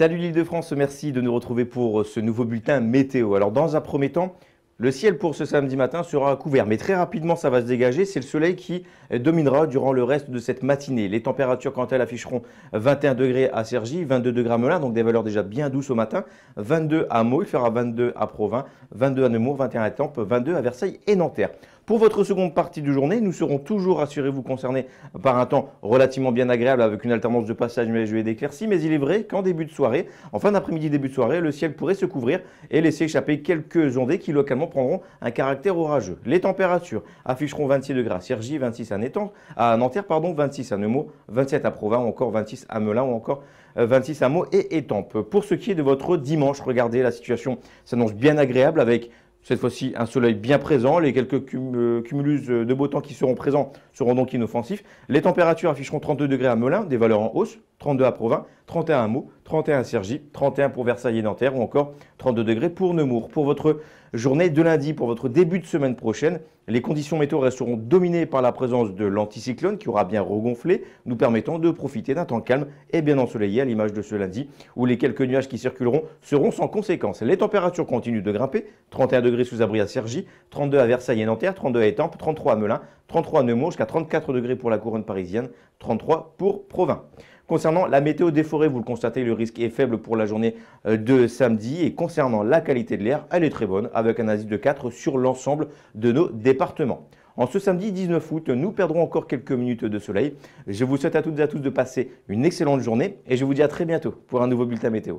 Salut l'île de France, merci de nous retrouver pour euh, ce nouveau bulletin météo. Alors dans un premier temps, le ciel pour ce samedi matin sera couvert, mais très rapidement ça va se dégager. C'est le soleil qui euh, dominera durant le reste de cette matinée. Les températures, quant à elles, afficheront 21 degrés à Cergy, 22 degrés à Melun, donc des valeurs déjà bien douces au matin. 22 à Meaux, il fera 22 à Provins, 22 à Nemours, 21 à Tampes, 22 à Versailles et Nanterre. Pour votre seconde partie de journée, nous serons toujours, assurez-vous, concernés par un temps relativement bien agréable avec une alternance de passage nuageux et d'éclaircies, mais il est vrai qu'en début de soirée, en fin d'après-midi, début de soirée, le ciel pourrait se couvrir et laisser échapper quelques ondées qui localement prendront un caractère orageux. Les températures afficheront 26 degrés à Cergy, 26 à, à Nanterre, pardon, 26 à Nemours, 27 à Provins, ou encore 26 à Melun, ou encore 26 euh, à Meaux et Étampes. Pour ce qui est de votre dimanche, regardez, la situation s'annonce bien agréable avec cette fois-ci, un soleil bien présent. Les quelques euh, cumulus euh, de beau temps qui seront présents seront donc inoffensifs. Les températures afficheront 32 degrés à Melun, des valeurs en hausse, 32 à Provins, 31 à Meaux, 31 à Cergy, 31 pour Versailles et Nanterre ou encore 32 degrés pour Nemours. Pour votre journée de lundi, pour votre début de semaine prochaine, les conditions météo resteront dominées par la présence de l'anticyclone qui aura bien regonflé, nous permettant de profiter d'un temps calme et bien ensoleillé à l'image de ce lundi où les quelques nuages qui circuleront seront sans conséquence. Les températures continuent de grimper, 31 degrés sous abri à Cergy, 32 à Versailles et Nanterre, 32 à Étampes, 33 à Melun, 33 à Nemours, jusqu'à 34 degrés pour la couronne parisienne, 33 pour Provins. Concernant la météo des forêts, vous le constatez, le risque est faible pour la journée euh, de samedi. Et concernant la qualité de l'air, elle est très bonne, avec un indice de 4 sur l'ensemble de nos départements. En ce samedi 19 août, nous perdrons encore quelques minutes de soleil. Je vous souhaite à toutes et à tous de passer une excellente journée et je vous dis à très bientôt pour un nouveau bulletin météo.